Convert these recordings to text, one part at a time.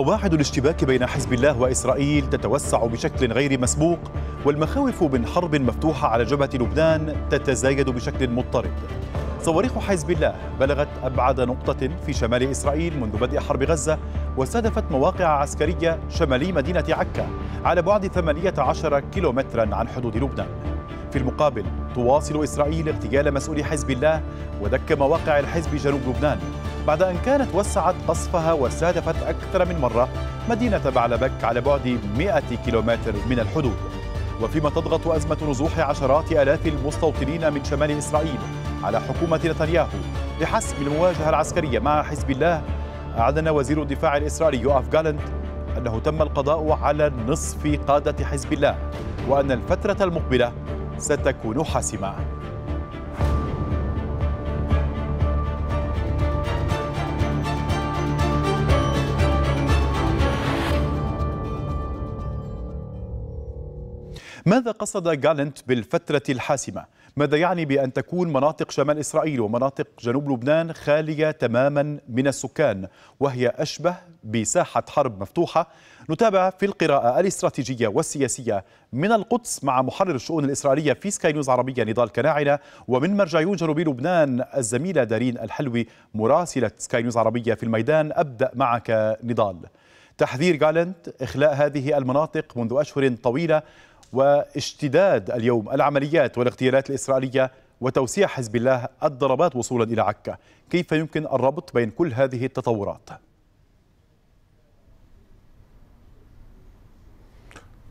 قواعد الاشتباك بين حزب الله وإسرائيل تتوسع بشكل غير مسبوق والمخاوف من حرب مفتوحة على جبهة لبنان تتزايد بشكل مضطرب صواريخ حزب الله بلغت أبعد نقطة في شمال إسرائيل منذ بدء حرب غزة واستهدفت مواقع عسكرية شمالي مدينة عكا على بعد 18 كيلومترا عن حدود لبنان في المقابل تواصل إسرائيل اغتيال مسؤولي حزب الله ودك مواقع الحزب جنوب لبنان بعد أن كانت وسعت قصفها واستهدفت أكثر من مرة مدينة بعلبك على بعد 100 كيلومتر من الحدود وفيما تضغط أزمة نزوح عشرات آلاف المستوطنين من شمال إسرائيل على حكومة نتنياهو لحسم المواجهة العسكرية مع حزب الله أعلن وزير الدفاع الإسرائيلي يوآف جالنت أنه تم القضاء على نصف قادة حزب الله وأن الفترة المقبلة ستكون حاسمة ماذا قصد جالنت بالفترة الحاسمة؟ ماذا يعني بأن تكون مناطق شمال إسرائيل ومناطق جنوب لبنان خالية تماما من السكان وهي أشبه بساحة حرب مفتوحة؟ نتابع في القراءة الاستراتيجية والسياسية من القدس مع محرر الشؤون الإسرائيلية في سكاي نيوز عربية نضال كناعلة ومن مرجعيون جنوب لبنان الزميلة دارين الحلوي مراسلة سكاي نيوز عربية في الميدان أبدأ معك نضال تحذير جالنت إخلاء هذه المناطق منذ أشهر طويلة واشتداد اليوم العمليات والاغتيالات الإسرائيلية وتوسيع حزب الله الضربات وصولا إلى عكا كيف يمكن الربط بين كل هذه التطورات؟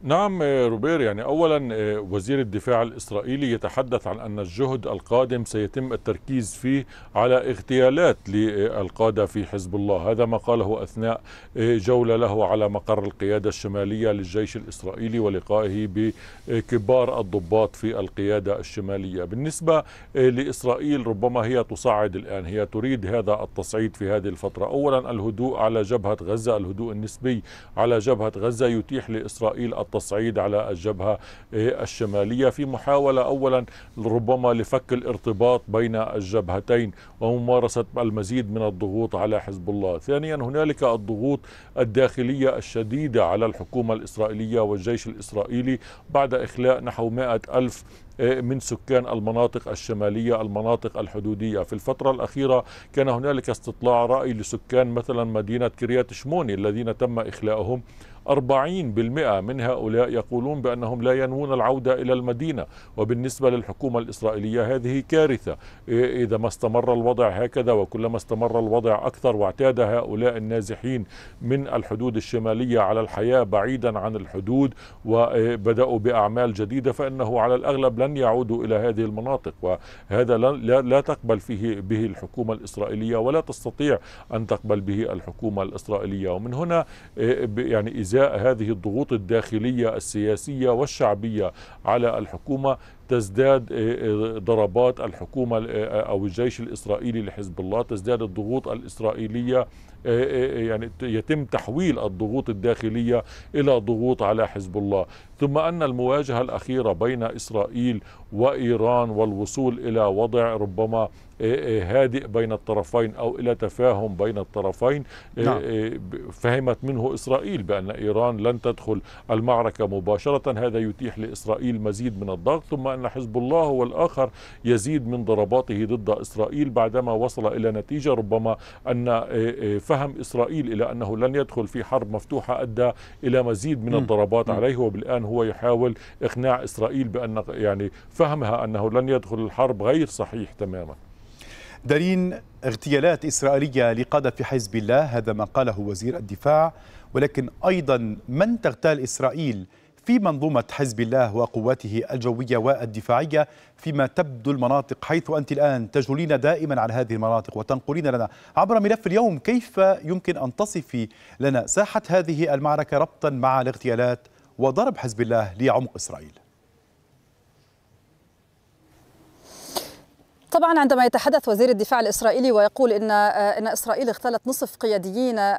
نعم آه، روبير يعني اولا آه، وزير الدفاع الاسرائيلي يتحدث عن ان الجهد القادم سيتم التركيز فيه على اغتيالات للقاده في حزب الله، هذا ما قاله اثناء آه، جوله له على مقر القياده الشماليه للجيش الاسرائيلي ولقائه بكبار الضباط في القياده الشماليه، بالنسبه لاسرائيل ربما هي تصعد الان، هي تريد هذا التصعيد في هذه الفتره، اولا الهدوء على جبهه غزه، الهدوء النسبي على جبهه غزه يتيح لاسرائيل التصعيد على الجبهة الشمالية في محاولة أولا ربما لفك الارتباط بين الجبهتين وممارسة المزيد من الضغوط على حزب الله ثانيا هنالك الضغوط الداخلية الشديدة على الحكومة الإسرائيلية والجيش الإسرائيلي بعد إخلاء نحو مائة ألف من سكان المناطق الشمالية المناطق الحدودية في الفترة الأخيرة كان هنالك استطلاع رأي لسكان مثلا مدينة كريات شموني الذين تم إخلاؤهم 40% من هؤلاء يقولون بأنهم لا ينوون العودة إلى المدينة وبالنسبة للحكومة الإسرائيلية هذه كارثة إيه، إذا ما استمر الوضع هكذا وكلما استمر الوضع أكثر واعتاد هؤلاء النازحين من الحدود الشمالية على الحياة بعيدا عن الحدود وبدأوا بأعمال جديدة فإنه على الأغلب لن يعودوا إلى هذه المناطق وهذا لا, لا تقبل فيه به الحكومة الإسرائيلية ولا تستطيع أن تقبل به الحكومة الإسرائيلية ومن هنا إيه، يعني إزالة هذه الضغوط الداخلية السياسية والشعبية على الحكومة تزداد آه، آه، ضربات الحكومة آه، أو الجيش الإسرائيلي لحزب الله تزداد الضغوط الإسرائيلية يعني يتم تحويل الضغوط الداخلية إلى ضغوط على حزب الله ثم أن المواجهة الأخيرة بين إسرائيل وإيران والوصول إلى وضع ربما هادئ بين الطرفين أو إلى تفاهم بين الطرفين نعم. فهمت منه إسرائيل بأن إيران لن تدخل المعركة مباشرة هذا يتيح لإسرائيل مزيد من الضغط ثم أن حزب الله هو الآخر يزيد من ضرباته ضد إسرائيل بعدما وصل إلى نتيجة ربما أن آه، آه، فهم إسرائيل إلى أنه لن يدخل في حرب مفتوحة أدى إلى مزيد من الضربات عليه وبالآن هو يحاول إقناع إسرائيل بأن يعني فهمها أنه لن يدخل الحرب غير صحيح تماما دارين اغتيالات إسرائيلية لقادة في حزب الله هذا ما قاله وزير الدفاع ولكن أيضا من تغتال إسرائيل في منظومة حزب الله وقواته الجوية والدفاعية فيما تبدو المناطق حيث أنت الآن تجولين دائما على هذه المناطق وتنقلين لنا عبر ملف اليوم كيف يمكن أن تصفي لنا ساحة هذه المعركة ربطا مع الاغتيالات وضرب حزب الله لعمق إسرائيل طبعا عندما يتحدث وزير الدفاع الاسرائيلي ويقول ان ان اسرائيل اغتالت نصف قياديين آه،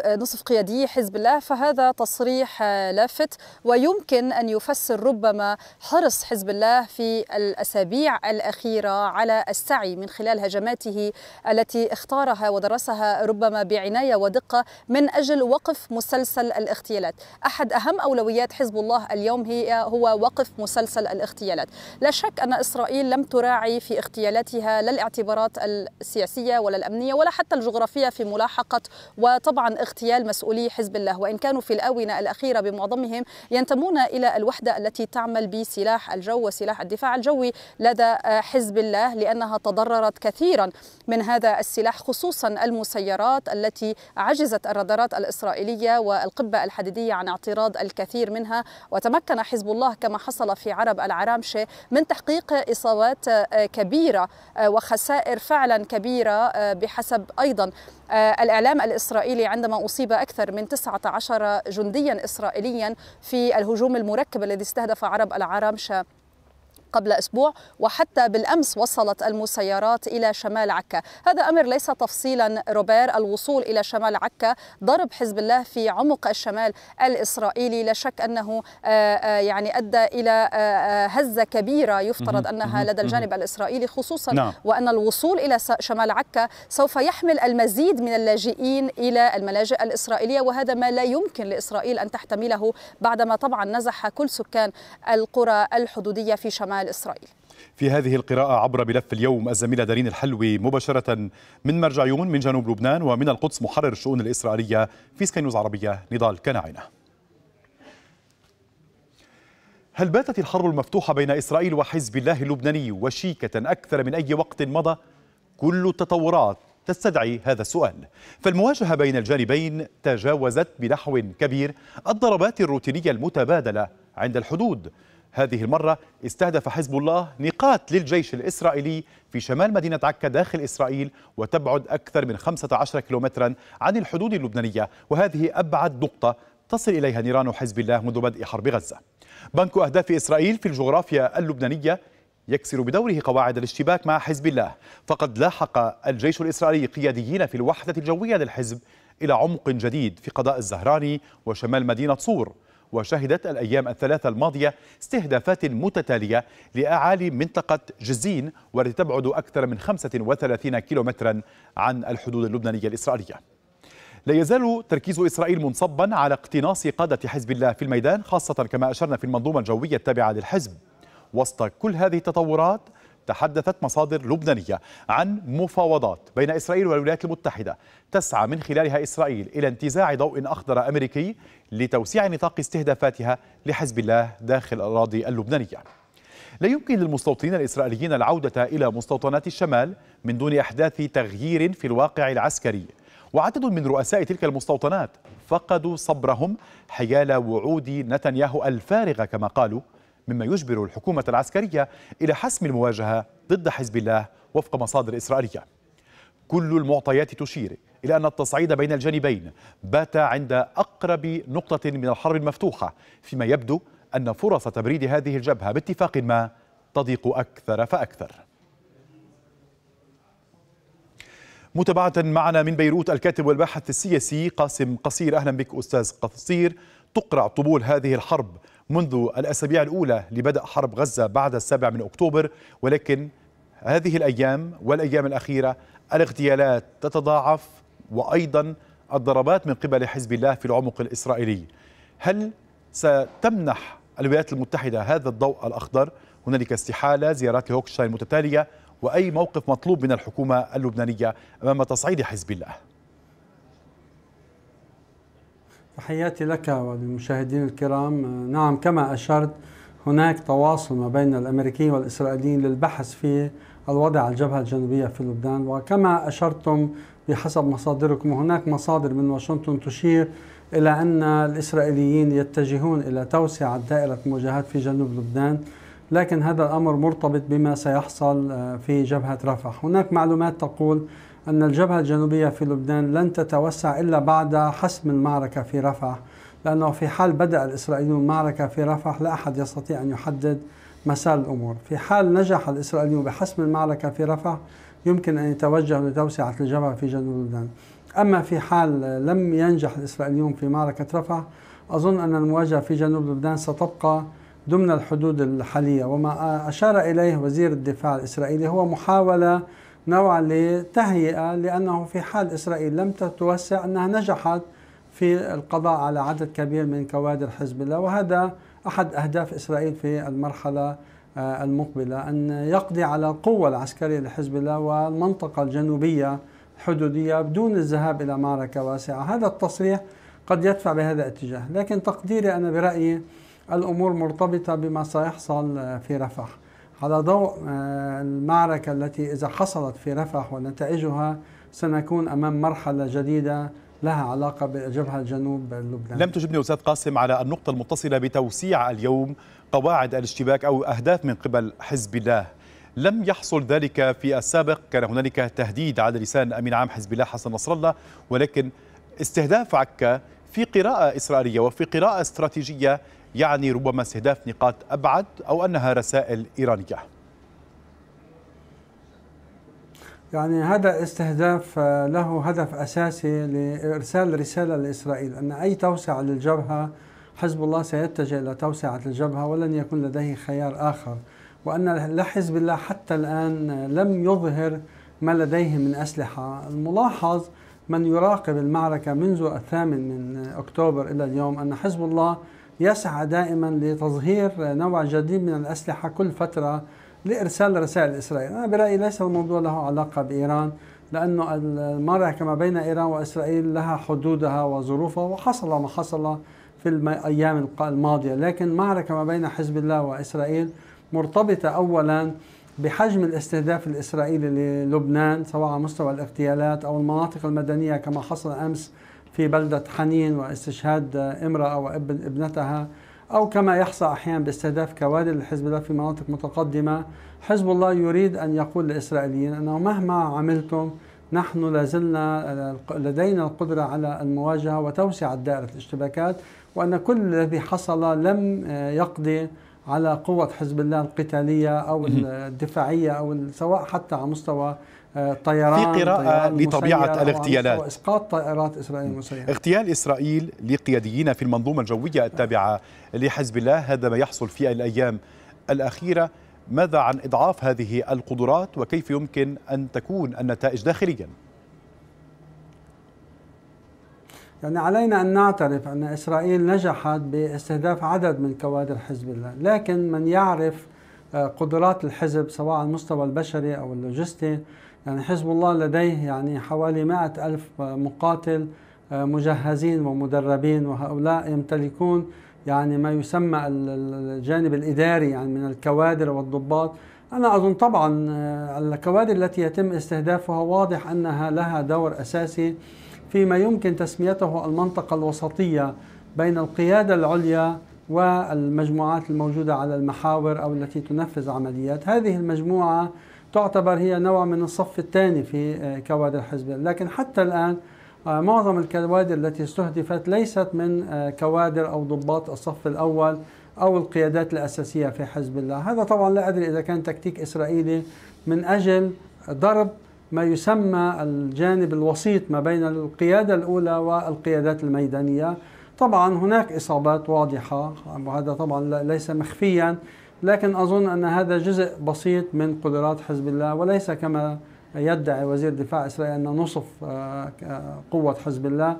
آه، نصف قيادي حزب الله فهذا تصريح آه، لافت ويمكن ان يفسر ربما حرص حزب الله في الاسابيع الاخيره على السعي من خلال هجماته التي اختارها ودرسها ربما بعنايه ودقه من اجل وقف مسلسل الاغتيالات، احد اهم اولويات حزب الله اليوم هي هو وقف مسلسل الاغتيالات، لا شك ان اسرائيل لم تراعي في اغتيال بمجالاتها لا الاعتبارات السياسية ولا الأمنية ولا حتى الجغرافية في ملاحقة وطبعا اغتيال مسؤولي حزب الله وإن كانوا في الآونة الأخيرة بمعظمهم ينتمون إلى الوحدة التي تعمل بسلاح الجو وسلاح الدفاع الجوي لدى حزب الله لأنها تضررت كثيرا من هذا السلاح خصوصا المسيرات التي عجزت الرادارات الإسرائيلية والقبة الحديدية عن اعتراض الكثير منها وتمكن حزب الله كما حصل في عرب العرامشة من تحقيق إصابات كبيرة كبيرة آه، وخسائر فعلا كبيرة آه، بحسب أيضا آه، الإعلام الإسرائيلي عندما أصيب أكثر من 19 جنديا إسرائيليا في الهجوم المركب الذي استهدف عرب العرامشة قبل أسبوع وحتى بالأمس وصلت المسيرات إلى شمال عكا هذا أمر ليس تفصيلا روبير الوصول إلى شمال عكا ضرب حزب الله في عمق الشمال الإسرائيلي لا شك أنه آه، آه، يعني أدى إلى آه، هزة كبيرة يفترض أنها لدى الجانب الإسرائيلي خصوصا نعم. وأن الوصول إلى شمال عكا سوف يحمل المزيد من اللاجئين إلى الملاجئ الإسرائيلية وهذا ما لا يمكن لإسرائيل أن تحتمله بعدما طبعا نزح كل سكان القرى الحدودية في شمال شمال إسرائيل في هذه القراءة عبر ملف اليوم الزميلة دارين الحلوي مباشرة من مرجعيون من جنوب لبنان ومن القدس محرر الشؤون الإسرائيلية في سكاي عربية نضال كناعنة هل باتت الحرب المفتوحة بين إسرائيل وحزب الله اللبناني وشيكة أكثر من أي وقت مضى؟ كل التطورات تستدعي هذا السؤال فالمواجهة بين الجانبين تجاوزت بنحو كبير الضربات الروتينية المتبادلة عند الحدود هذه المرة استهدف حزب الله نقاط للجيش الإسرائيلي في شمال مدينة عكا داخل إسرائيل وتبعد أكثر من 15 كيلومترا عن الحدود اللبنانية وهذه أبعد نقطة تصل إليها نيران حزب الله منذ بدء حرب غزة بنك أهداف إسرائيل في الجغرافيا اللبنانية يكسر بدوره قواعد الاشتباك مع حزب الله فقد لاحق الجيش الإسرائيلي قياديين في الوحدة الجوية للحزب إلى عمق جديد في قضاء الزهراني وشمال مدينة صور وشهدت الأيام الثلاثة الماضية استهدافات متتالية لأعالي منطقة جزين والتي تبعد أكثر من 35 كيلومترا عن الحدود اللبنانية الإسرائيلية لا يزال تركيز إسرائيل منصبا على اقتناص قادة حزب الله في الميدان خاصة كما أشرنا في المنظومة الجوية التابعة للحزب وسط كل هذه التطورات تحدثت مصادر لبنانية عن مفاوضات بين إسرائيل والولايات المتحدة تسعى من خلالها إسرائيل إلى انتزاع ضوء أخضر أمريكي لتوسيع نطاق استهدافاتها لحزب الله داخل الأراضي اللبنانية لا يمكن للمستوطنين الإسرائيليين العودة إلى مستوطنات الشمال من دون إحداث تغيير في الواقع العسكري وعدد من رؤساء تلك المستوطنات فقدوا صبرهم حيال وعود نتنياهو الفارغة كما قالوا مما يجبر الحكومة العسكرية إلى حسم المواجهة ضد حزب الله وفق مصادر إسرائيلية كل المعطيات تشير إلى أن التصعيد بين الجانبين بات عند أقرب نقطة من الحرب المفتوحة فيما يبدو أن فرص تبريد هذه الجبهة باتفاق ما تضيق أكثر فأكثر متابعة معنا من بيروت الكاتب والباحث السياسي قاسم قصير أهلا بك أستاذ قصير تقرع طبول هذه الحرب منذ الأسابيع الأولى لبدء حرب غزة بعد السابع من أكتوبر ولكن هذه الأيام والأيام الأخيرة الاغتيالات تتضاعف وأيضا الضربات من قبل حزب الله في العمق الإسرائيلي هل ستمنح الولايات المتحدة هذا الضوء الأخضر هنالك استحالة زيارات لهوكشتاين متتالية وأي موقف مطلوب من الحكومة اللبنانية أمام تصعيد حزب الله تحياتي لك وللمشاهدين الكرام نعم كما أشرت هناك تواصل ما بين الأمريكيين والإسرائيليين للبحث في الوضع على الجبهة الجنوبية في لبنان وكما أشرتم بحسب مصادركم هناك مصادر من واشنطن تشير إلى أن الإسرائيليين يتجهون إلى توسعة دائرة المواجهات في جنوب لبنان لكن هذا الأمر مرتبط بما سيحصل آه، في جبهة رفح هناك معلومات تقول أن الجبهة الجنوبية في لبنان لن تتوسع إلا بعد حسم المعركة في رفح لأنه في حال بدأ الإسرائيليون معركة في رفح لا أحد يستطيع أن يحدد مسار الأمور في حال نجح الإسرائيليون بحسم المعركة في رفح يمكن أن يتوجهوا لتوسعة الجبهة في جنوب لبنان أما في حال لم ينجح الإسرائيليون في معركة رفح أظن أن المواجهة في جنوب لبنان ستبقى ضمن الحدود الحالية وما أشار إليه وزير الدفاع الإسرائيلي هو محاولة نوع لتهيئة لأنه في حال إسرائيل لم تتوسع أنها نجحت في القضاء على عدد كبير من كوادر حزب الله وهذا أحد أهداف إسرائيل في المرحلة آه، المقبلة أن يقضي على القوة العسكرية لحزب الله والمنطقة الجنوبية الحدودية بدون الذهاب إلى معركة واسعة هذا التصريح قد يدفع بهذا الاتجاه لكن تقديري أنا برأيي الأمور مرتبطة بما سيحصل آه، في رفح على ضوء آه، المعركة التي إذا حصلت في رفح ونتائجها سنكون أمام مرحلة جديدة لها علاقة بجبهة جنوب لبنان لم تجبني أستاذ قاسم على النقطة المتصلة بتوسيع اليوم قواعد الاشتباك أو أهداف من قبل حزب الله لم يحصل ذلك في السابق كان هنالك تهديد على لسان أمين عام حزب الله حسن نصر الله ولكن استهداف عكا في قراءة إسرائيلية وفي قراءة استراتيجية يعني ربما استهداف نقاط أبعد أو أنها رسائل إيرانية يعني هذا استهداف آه، له هدف أساسي لإرسال رسالة لإسرائيل أن أي توسعة للجبهة حزب الله سيتجه إلى توسعة الجبهة ولن يكون لديه خيار آخر وأن لحزب الله حتى الآن لم يظهر ما لديه من أسلحة الملاحظ من يراقب المعركة منذ الثامن من أكتوبر إلى اليوم أن حزب الله يسعى دائما لتظهير نوع جديد من الأسلحة كل فترة لإرسال رسائل إسرائيل أنا برأيي ليس الموضوع له علاقة بإيران لأنه المعركة ما بين إيران وإسرائيل لها حدودها وظروفها وحصل ما حصل في الأيام الماضية لكن معركة ما بين حزب الله وإسرائيل مرتبطة أولا بحجم الاستهداف الإسرائيلي للبنان سواء على مستوى الاغتيالات أو المناطق المدنية كما حصل أمس في بلدة حنين واستشهاد امرأة وابن ابنتها أو كما يحصل أحيانا باستهداف كوادر لحزب الله في مناطق متقدمة حزب الله يريد أن يقول للإسرائيليين أنه مهما عملتم نحن لازلنا لدينا القدرة على المواجهة وتوسعة دائرة الاشتباكات وأن كل الذي حصل لم يقضي على قوة حزب الله القتالية أو الدفاعية أو سواء حتى على مستوى طيران في قراءة طيران لطبيعة الاغتيالات وإسقاط طائرات إسرائيل المسيرة اغتيال إسرائيل لقياديين في المنظومة الجوية التابعة لحزب الله هذا ما يحصل في الأيام الأخيرة ماذا عن إضعاف هذه القدرات وكيف يمكن أن تكون النتائج داخلياً؟ يعني علينا أن نعترف أن إسرائيل نجحت باستهداف عدد من كوادر حزب الله لكن من يعرف آه، قدرات الحزب سواء على المستوى البشري أو اللوجستي يعني حزب الله لديه يعني حوالي مائة ألف مقاتل آه، مجهزين ومدربين وهؤلاء يمتلكون يعني ما يسمى الجانب الإداري يعني من الكوادر والضباط أنا أظن طبعا آه، الكوادر التي يتم استهدافها واضح أنها لها دور أساسي فيما يمكن تسميته المنطقة الوسطية بين القيادة العليا والمجموعات الموجودة على المحاور أو التي تنفذ عمليات هذه المجموعة تعتبر هي نوع من الصف الثاني في آه، كوادر حزب الله لكن حتى الآن آه، معظم الكوادر التي استهدفت ليست من آه، كوادر أو ضباط الصف الأول أو القيادات الأساسية في حزب الله هذا طبعا لا أدري إذا كان تكتيك إسرائيلي من أجل ضرب ما يسمى الجانب الوسيط ما بين القيادة الأولى والقيادات الميدانية طبعا هناك إصابات واضحة وهذا طبعا ليس مخفيا لكن أظن أن هذا جزء بسيط من قدرات حزب الله وليس كما يدعي وزير دفاع إسرائيل أن نصف آه، آه، قوة حزب الله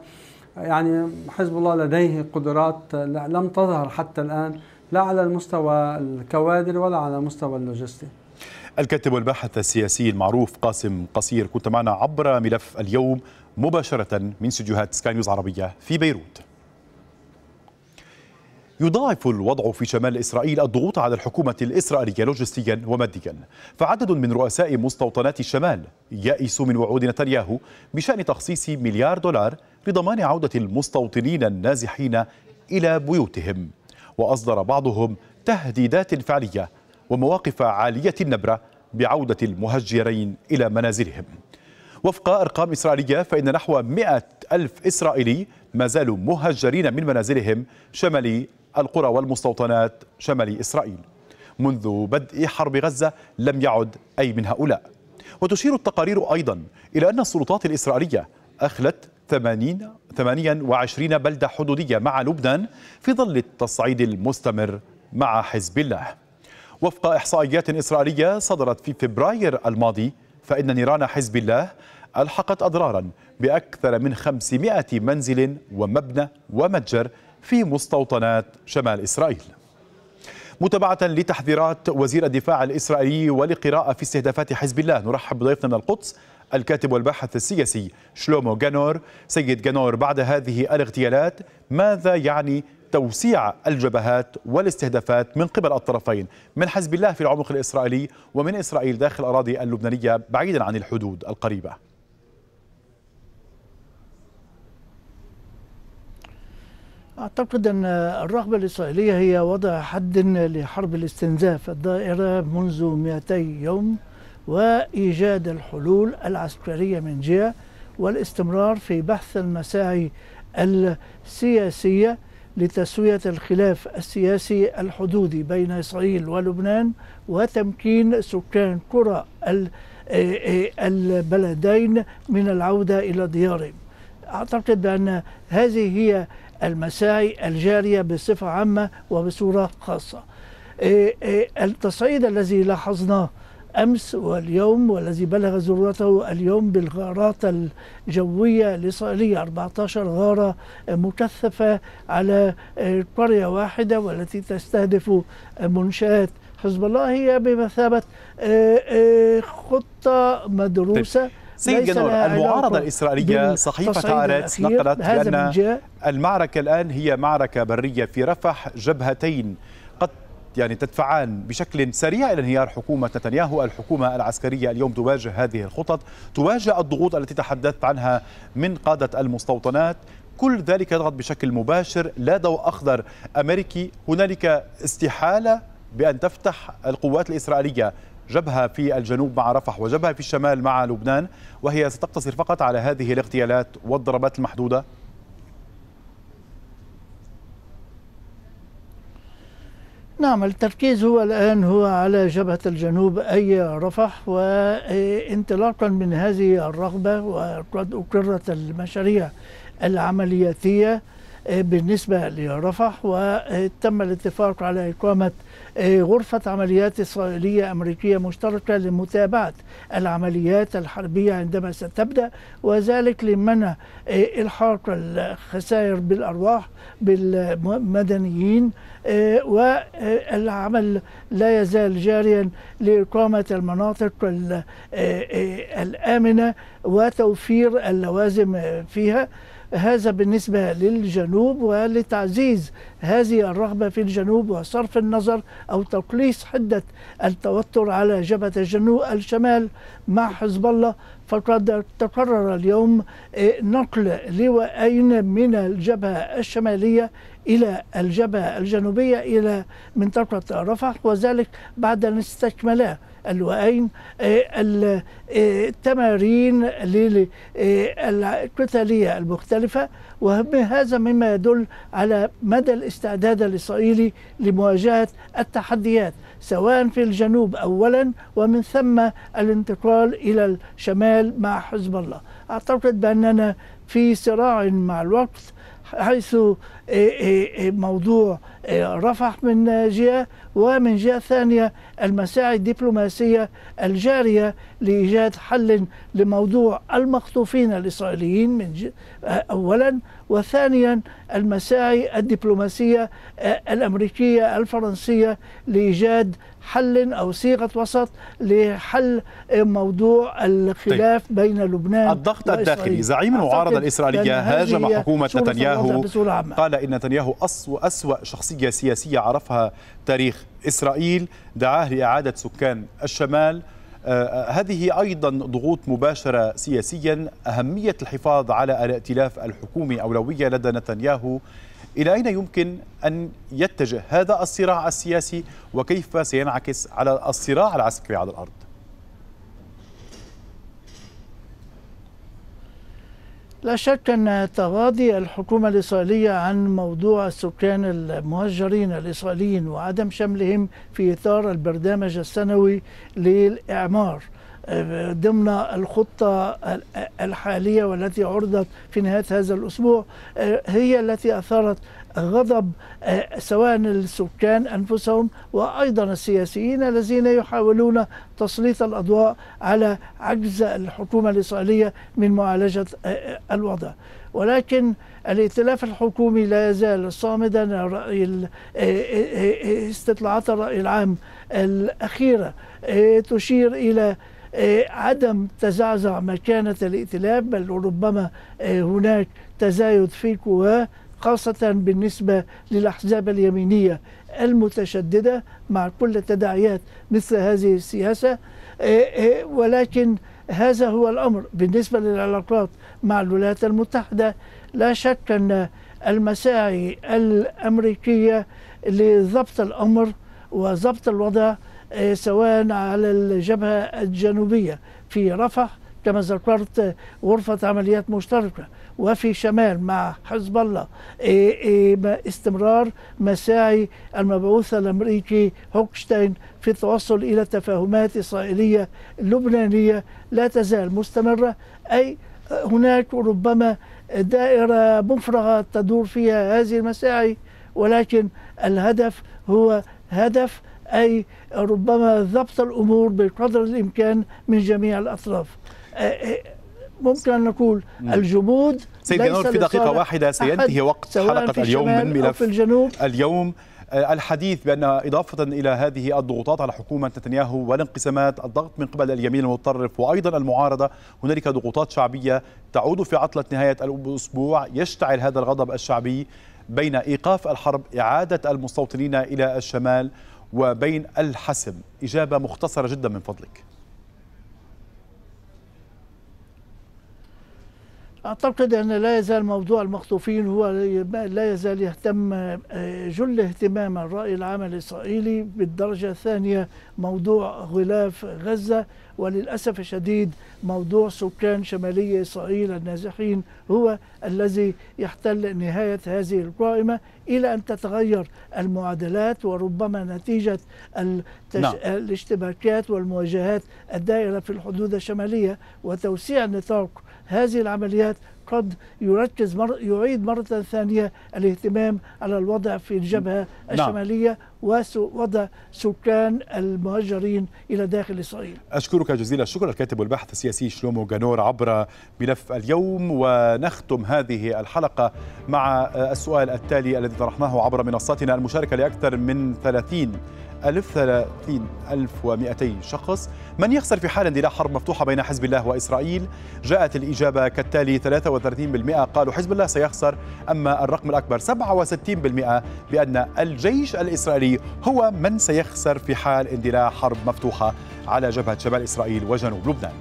يعني حزب الله لديه قدرات آه، لم تظهر حتى الآن لا على المستوى الكوادر ولا على المستوى اللوجستي الكاتب والباحث السياسي المعروف قاسم قصير كنت معنا عبر ملف اليوم مباشرة من استديوهات سكاي نيوز عربية في بيروت يضاعف الوضع في شمال إسرائيل الضغوط على الحكومة الإسرائيلية لوجستيا وماديا فعدد من رؤساء مستوطنات الشمال يائس من وعود نتنياهو بشأن تخصيص مليار دولار لضمان عودة المستوطنين النازحين إلى بيوتهم وأصدر بعضهم تهديدات فعلية ومواقف عالية النبرة بعودة المهجرين إلى منازلهم وفق أرقام إسرائيلية فإن نحو مئة ألف إسرائيلي ما زالوا مهجرين من منازلهم شمالي القرى والمستوطنات شمال إسرائيل منذ بدء حرب غزة لم يعد أي من هؤلاء وتشير التقارير أيضا إلى أن السلطات الإسرائيلية أخلت 80 28 بلدة حدودية مع لبنان في ظل التصعيد المستمر مع حزب الله وفق إحصائيات إسرائيلية صدرت في فبراير الماضي فإن نيران حزب الله ألحقت أضرارا بأكثر من 500 منزل ومبنى ومتجر في مستوطنات شمال إسرائيل متابعة لتحذيرات وزير الدفاع الإسرائيلي ولقراءة في استهدافات حزب الله نرحب بضيفنا من القدس الكاتب والباحث السياسي شلومو جانور سيد جانور بعد هذه الاغتيالات ماذا يعني توسيع الجبهات والاستهدافات من قبل الطرفين من حزب الله في العمق الإسرائيلي ومن إسرائيل داخل الأراضي اللبنانية بعيدا عن الحدود القريبة أعتقد أن الرغبة الإسرائيلية هي وضع حد لحرب الاستنزاف الدائرة منذ 200 يوم وإيجاد الحلول العسكرية من جهة والاستمرار في بحث المساعي السياسية لتسوية الخلاف السياسي الحدودي بين إسرائيل ولبنان وتمكين سكان قرى البلدين من العودة إلى ديارهم أعتقد بأن هذه هي المساعي الجارية بصفة عامة وبصورة خاصة إيه، إيه، التصعيد الذي لاحظناه امس واليوم والذي بلغ ذروته اليوم بالغارات الجويه الإسرائيلية 14 غاره مكثفه على إيه، قريه واحده والتي تستهدف منشات حزب الله هي بمثابه خطه مدروسه طيب. سيد جنور المعارضة الإسرائيلية صحيفة عارت نقلت بأن المعركة الآن هي معركة برية في رفح جبهتين قد يعني تدفعان بشكل سريع الى انهيار حكومه نتنياهو، الحكومه العسكريه اليوم تواجه هذه الخطط، تواجه الضغوط التي تحدثت عنها من قاده المستوطنات، كل ذلك يضغط بشكل مباشر، لا ضوء اخضر امريكي، هنالك استحاله بان تفتح القوات الاسرائيليه جبهة في الجنوب مع رفح وجبهة في الشمال مع لبنان وهي ستقتصر فقط على هذه الاغتيالات والضربات المحدودة نعم التركيز هو الآن هو على جبهة الجنوب أي رفح وانطلاقا من هذه الرغبة وقد أقرت المشاريع العملياتية بالنسبة لرفح وتم الاتفاق على إقامة آه، غرفة عمليات إسرائيلية أمريكية مشتركة لمتابعة العمليات الحربية عندما ستبدأ وذلك لمنع آه، إلحاق الخسائر بالأرواح بالمدنيين آه، والعمل لا يزال جاريا لإقامة المناطق الآمنة وتوفير اللوازم فيها هذا بالنسبة للجنوب ولتعزيز هذه الرغبة في الجنوب وصرف النظر أو تقليص حدة التوتر على جبهة الجنوب الشمال مع حزب الله فقد تقرر اليوم إيه، نقل لواءين من الجبهة الشمالية إلى الجبهة الجنوبية إلى منطقة رفح وذلك بعد أن استكملا الوئين آه، آه، التمارين آه، القتالية المختلفة وهذا مما يدل على مدى الاستعداد الإسرائيلي لمواجهة التحديات سواء في الجنوب أولا ومن ثم الانتقال إلى الشمال مع حزب الله أعتقد بأننا في صراع مع الوقت حيث إيه، إيه، إيه، موضوع رفح من جهة ومن جهة ثانية المساعي الدبلوماسية الجارية لإيجاد حل لموضوع المخطوفين الإسرائيليين من آه، أولا وثانيا المساعي الدبلوماسية آه، الأمريكية الفرنسية لإيجاد حل أو صيغة وسط لحل آه، موضوع الخلاف طيب. بين لبنان الضغط الداخلي زعيم المعارضة الإسرائيلية هاجم حكومة نتنياهو قال إن نتنياهو أسوأ, أسوأ شخصية سياسية عرفها تاريخ إسرائيل دعاه لإعادة سكان الشمال آه، آه، هذه أيضا ضغوط مباشرة سياسيا أهمية الحفاظ على الائتلاف الحكومي أولوية لدى نتنياهو إلى أين يمكن أن يتجه هذا الصراع السياسي وكيف سينعكس على الصراع العسكري على الأرض؟ لا شك أن تغاضي الحكومة الإسرائيلية عن موضوع السكان المهجرين الإسرائيليين وعدم شملهم في إطار البرنامج السنوي للإعمار آه، ضمن الخطة آه، الحالية والتي عرضت في نهاية هذا الأسبوع آه، هي التي أثارت غضب آه، سواء السكان أنفسهم وأيضا السياسيين الذين يحاولون تسليط الأضواء على عجز الحكومة الإسرائيلية من معالجة آه، آه، الوضع ولكن الائتلاف الحكومي لا يزال صامدا استطلاعات الرأي العام الأخيرة تشير إلى عدم تزعزع مكانة الائتلاف بل ربما هناك تزايد في قواه خاصة بالنسبة للأحزاب اليمينية المتشددة مع كل تداعيات مثل هذه السياسة إيه، إيه، ولكن هذا هو الأمر بالنسبة للعلاقات مع الولايات المتحدة لا شك أن المساعي الأمريكية لضبط الأمر وضبط الوضع إيه، سواء على الجبهة الجنوبية في رفح كما ذكرت غرفة عمليات مشتركة وفي شمال مع حزب الله استمرار مساعي المبعوث الامريكي هوكشتاين في التوصل الى تفاهمات اسرائيليه لبنانيه لا تزال مستمره اي هناك ربما دائره مفرغه تدور فيها هذه المساعي ولكن الهدف هو هدف اي ربما ضبط الامور بقدر الامكان من جميع الاطراف ممكن أن نقول الجمود سيد نور في دقيقة واحدة سينتهي وقت حلقة اليوم من ملف الجنوب اليوم آه، الحديث بأن إضافة إلى هذه الضغوطات على حكومة نتنياهو والانقسامات الضغط من قبل اليمين المتطرف وأيضا المعارضة هنالك ضغوطات شعبية تعود في عطلة نهاية الأسبوع يشتعل هذا الغضب الشعبي بين إيقاف الحرب إعادة المستوطنين إلى الشمال وبين الحسم إجابة مختصرة جدا من فضلك أعتقد أن لا يزال موضوع المخطوفين هو لا يزال يهتم آه، جل اهتمام الرأي العام الإسرائيلي بالدرجة الثانية موضوع غلاف غزة وللأسف الشديد موضوع سكان شمالي إسرائيل النازحين هو الذي يحتل نهاية هذه القائمة إلى أن تتغير المعادلات وربما نتيجة التش... نعم. الاشتباكات والمواجهات الدائرة في الحدود الشمالية وتوسيع نطاق هذه العمليات قد يركز مر يعيد مرة ثانية الاهتمام على الوضع في الجبهة نعم. الشمالية نعم. ووضع سكان المهجرين إلى داخل إسرائيل أشكرك جزيلا الشكر الكاتب والباحث السياسي شلومو جانور عبر ملف اليوم ونختم هذه الحلقة مع السؤال التالي الذي طرحناه عبر منصاتنا المشاركة لأكثر من 30 1200 شخص من يخسر في حال اندلاع حرب مفتوحة بين حزب الله وإسرائيل جاءت الإجابة كالتالي 33% قالوا حزب الله سيخسر أما الرقم الأكبر 67% بأن الجيش الإسرائيلي هو من سيخسر في حال اندلاع حرب مفتوحة على جبهة شمال إسرائيل وجنوب لبنان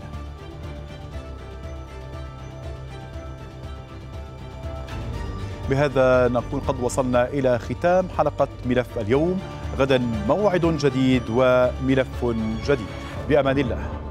بهذا نكون قد وصلنا إلى ختام حلقة ملف اليوم غدا موعد جديد وملف جديد بأمان الله